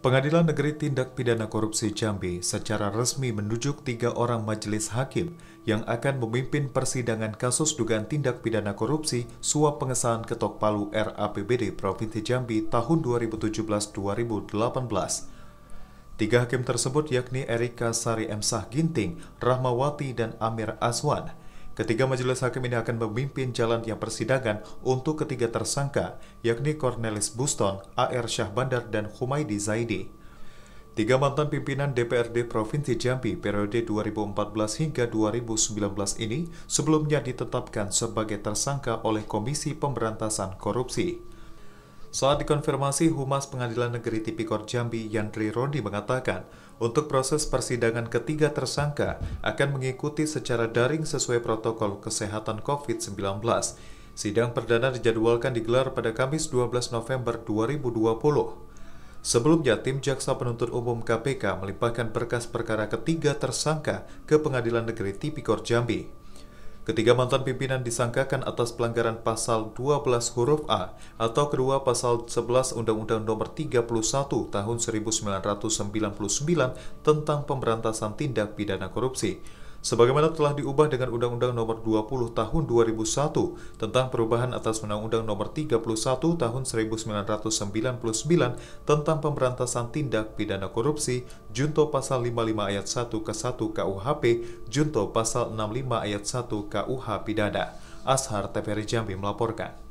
Pengadilan Negeri Tindak Pidana Korupsi Jambi secara resmi menunjuk tiga orang majelis hakim yang akan memimpin persidangan kasus dugaan tindak pidana korupsi suap pengesahan Ketok Palu RAPBD Provinsi Jambi tahun 2017-2018. Tiga hakim tersebut yakni Erika Sari Emsah Ginting, Rahmawati, dan Amir Aswan – Ketiga majelis hakim ini akan memimpin jalan yang persidangan untuk ketiga tersangka, yakni Cornelis Buston, AR Syahbandar, dan Humaidi Zaidi. Tiga mantan pimpinan DPRD Provinsi Jambi periode 2014 hingga 2019 ini sebelumnya ditetapkan sebagai tersangka oleh Komisi Pemberantasan Korupsi. Saat dikonfirmasi, Humas Pengadilan Negeri Tipikor Jambi Yandri Rondi mengatakan, untuk proses persidangan ketiga tersangka akan mengikuti secara daring sesuai protokol kesehatan COVID-19. Sidang perdana dijadwalkan digelar pada Kamis 12 November 2020. Sebelumnya, tim Jaksa Penuntut Umum KPK melimpahkan berkas perkara ketiga tersangka ke Pengadilan Negeri Tipikor Jambi. Ketiga mantan pimpinan disangkakan atas pelanggaran pasal 12 huruf A atau kedua pasal 11 Undang-Undang Nomor 31 Tahun 1999 tentang Pemberantasan Tindak Pidana Korupsi sebagaimana telah diubah dengan Undang-Undang Nomor 20 Tahun 2001 tentang perubahan atas Undang-Undang Nomor 31 Tahun 1999 tentang pemberantasan tindak pidana korupsi junto pasal 55 ayat 1 ke 1 KUHP junto pasal 65 ayat 1 KUH pidana. Ashar TPR Jambi melaporkan.